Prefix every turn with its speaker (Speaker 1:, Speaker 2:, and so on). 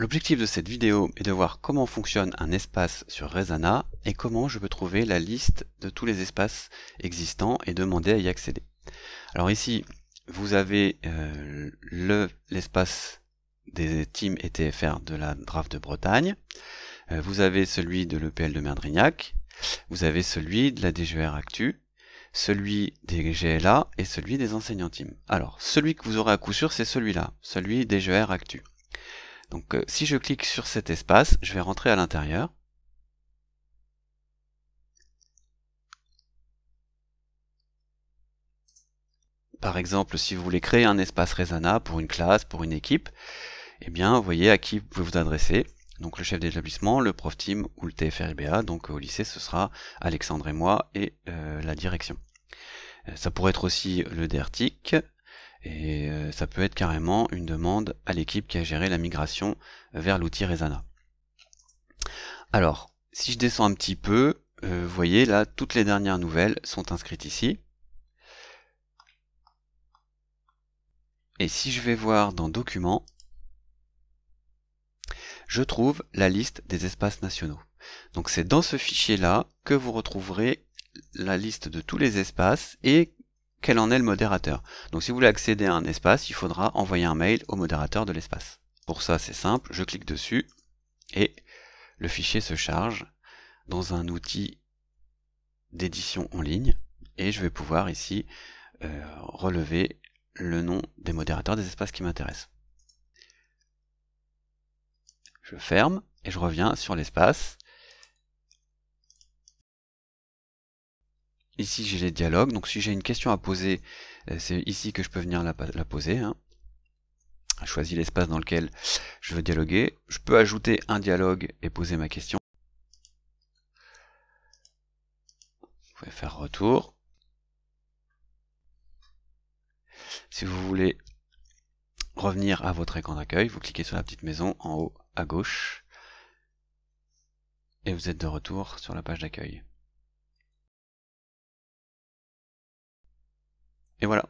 Speaker 1: L'objectif de cette vidéo est de voir comment fonctionne un espace sur Resana et comment je peux trouver la liste de tous les espaces existants et demander à y accéder. Alors ici, vous avez euh, l'espace des teams et TFR de la draft de Bretagne, euh, vous avez celui de l'EPL de Merdrignac, vous avez celui de la DGR Actu, celui des GLA et celui des enseignants Teams. Alors, celui que vous aurez à coup sûr, c'est celui-là, celui des Actu. Donc euh, si je clique sur cet espace, je vais rentrer à l'intérieur. Par exemple, si vous voulez créer un espace Resana pour une classe, pour une équipe, eh bien, vous voyez à qui vous pouvez vous adresser. Donc le chef d'établissement, le prof team ou le TFRBA. Donc euh, au lycée, ce sera Alexandre et moi et euh, la direction. Ça pourrait être aussi le DERTIC, et euh, ça peut être carrément une demande à l'équipe qui a géré la migration vers l'outil Resana. Alors, si je descends un petit peu, euh, vous voyez là, toutes les dernières nouvelles sont inscrites ici. Et si je vais voir dans Documents, je trouve la liste des espaces nationaux. Donc c'est dans ce fichier-là que vous retrouverez la liste de tous les espaces et quel en est le modérateur. Donc si vous voulez accéder à un espace, il faudra envoyer un mail au modérateur de l'espace. Pour ça, c'est simple, je clique dessus et le fichier se charge dans un outil d'édition en ligne et je vais pouvoir ici euh, relever le nom des modérateurs des espaces qui m'intéressent. Je ferme et je reviens sur l'espace Ici, j'ai les dialogues. Donc, si j'ai une question à poser, euh, c'est ici que je peux venir la, poser. Hein. Je choisis l'espace dans lequel je veux dialoguer. Je peux ajouter un dialogue et poser ma question. Vous pouvez faire retour. Si vous voulez revenir à votre écran d'accueil, vous cliquez sur la petite maison en haut à gauche et vous êtes de retour sur la page d'accueil. Et voilà.